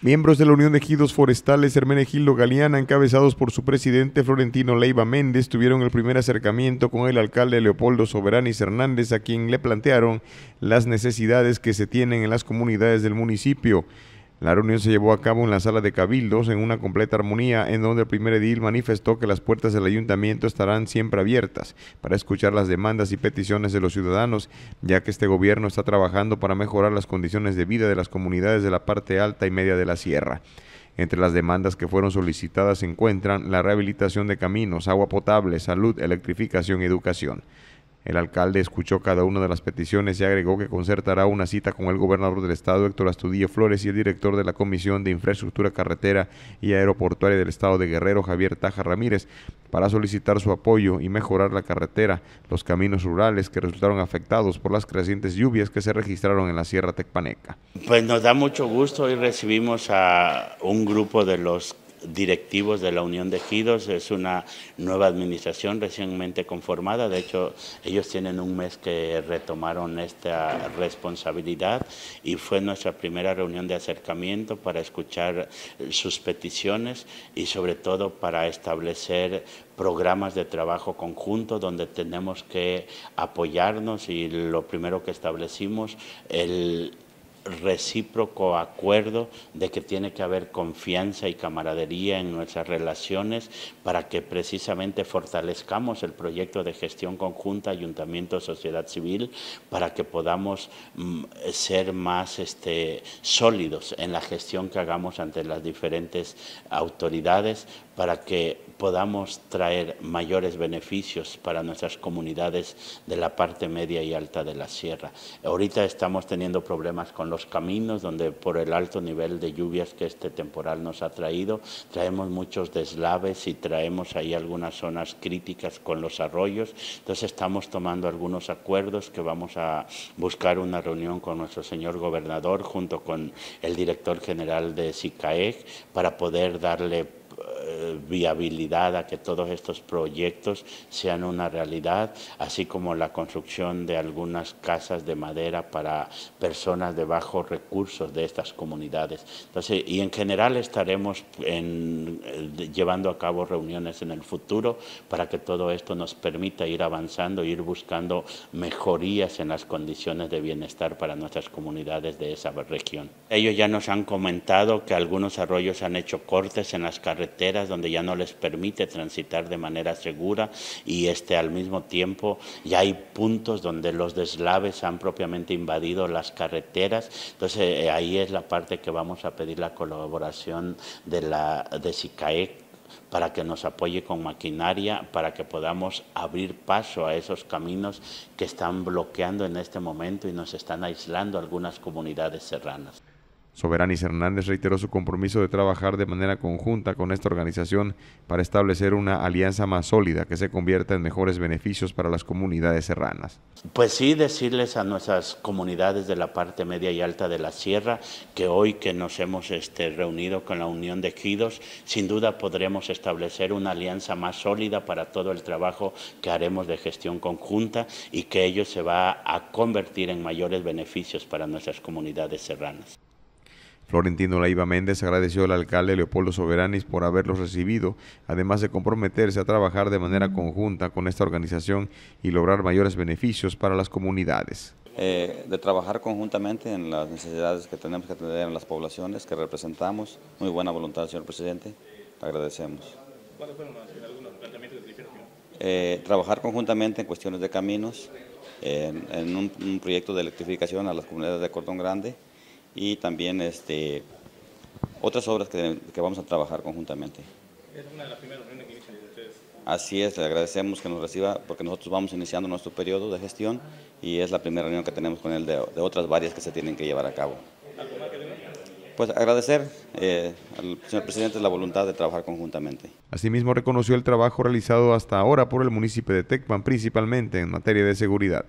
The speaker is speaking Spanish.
Miembros de la Unión de Ejidos Forestales Hermenegildo Galeana, encabezados por su presidente Florentino Leiva Méndez, tuvieron el primer acercamiento con el alcalde Leopoldo Soberanis Hernández, a quien le plantearon las necesidades que se tienen en las comunidades del municipio. La reunión se llevó a cabo en la sala de cabildos en una completa armonía en donde el primer edil manifestó que las puertas del ayuntamiento estarán siempre abiertas para escuchar las demandas y peticiones de los ciudadanos, ya que este gobierno está trabajando para mejorar las condiciones de vida de las comunidades de la parte alta y media de la sierra. Entre las demandas que fueron solicitadas se encuentran la rehabilitación de caminos, agua potable, salud, electrificación y educación. El alcalde escuchó cada una de las peticiones y agregó que concertará una cita con el gobernador del estado, Héctor Astudillo Flores, y el director de la Comisión de Infraestructura Carretera y Aeroportuaria del estado de Guerrero, Javier Taja Ramírez, para solicitar su apoyo y mejorar la carretera, los caminos rurales que resultaron afectados por las crecientes lluvias que se registraron en la Sierra Tecpaneca. Pues nos da mucho gusto y recibimos a un grupo de los directivos de la Unión de Ejidos. Es una nueva administración recientemente conformada. De hecho, ellos tienen un mes que retomaron esta responsabilidad y fue nuestra primera reunión de acercamiento para escuchar sus peticiones y sobre todo para establecer programas de trabajo conjunto donde tenemos que apoyarnos y lo primero que establecimos el recíproco acuerdo de que tiene que haber confianza y camaradería en nuestras relaciones para que precisamente fortalezcamos el proyecto de gestión conjunta ayuntamiento-sociedad civil para que podamos mm, ser más este, sólidos en la gestión que hagamos ante las diferentes autoridades para que podamos traer mayores beneficios para nuestras comunidades de la parte media y alta de la sierra. Ahorita estamos teniendo problemas con los caminos, donde por el alto nivel de lluvias que este temporal nos ha traído, traemos muchos deslaves y traemos ahí algunas zonas críticas con los arroyos. Entonces estamos tomando algunos acuerdos que vamos a buscar una reunión con nuestro señor gobernador junto con el director general de SICAEG, para poder darle viabilidad a que todos estos proyectos sean una realidad, así como la construcción de algunas casas de madera para personas de bajos recursos de estas comunidades. Entonces, y en general estaremos eh, llevando a cabo reuniones en el futuro para que todo esto nos permita ir avanzando, ir buscando mejorías en las condiciones de bienestar para nuestras comunidades de esa región. Ellos ya nos han comentado que algunos arroyos han hecho cortes en las carreteras donde ya no les permite transitar de manera segura y este al mismo tiempo ya hay puntos donde los deslaves han propiamente invadido las carreteras. Entonces eh, eh, ahí es la parte que vamos a pedir la colaboración de la de SICAEC para que nos apoye con maquinaria, para que podamos abrir paso a esos caminos que están bloqueando en este momento y nos están aislando algunas comunidades serranas. Soberanis Hernández reiteró su compromiso de trabajar de manera conjunta con esta organización para establecer una alianza más sólida que se convierta en mejores beneficios para las comunidades serranas. Pues sí, decirles a nuestras comunidades de la parte media y alta de la sierra que hoy que nos hemos este, reunido con la Unión de Ejidos, sin duda podremos establecer una alianza más sólida para todo el trabajo que haremos de gestión conjunta y que ello se va a convertir en mayores beneficios para nuestras comunidades serranas. Florentino Laiva Méndez agradeció al alcalde Leopoldo Soberanis por haberlos recibido, además de comprometerse a trabajar de manera conjunta con esta organización y lograr mayores beneficios para las comunidades. Eh, de trabajar conjuntamente en las necesidades que tenemos que atender en las poblaciones que representamos. Muy buena voluntad, señor presidente. agradecemos. fueron planteamientos eh, Trabajar conjuntamente en cuestiones de caminos, en, un, proyecto de electrificación a las comunidades de Cortón Grande, y también este, otras obras que, que vamos a trabajar conjuntamente. Es una de las primeras reuniones que inician ustedes. Así es, le agradecemos que nos reciba porque nosotros vamos iniciando nuestro periodo de gestión y es la primera reunión que tenemos con él de, otras varias que se tienen que llevar a cabo. ¿Algo más que pues agradecer eh, al señor presidente la voluntad de trabajar conjuntamente. Asimismo, reconoció el trabajo realizado hasta ahora por el municipio de Tecpan, principalmente en materia de seguridad.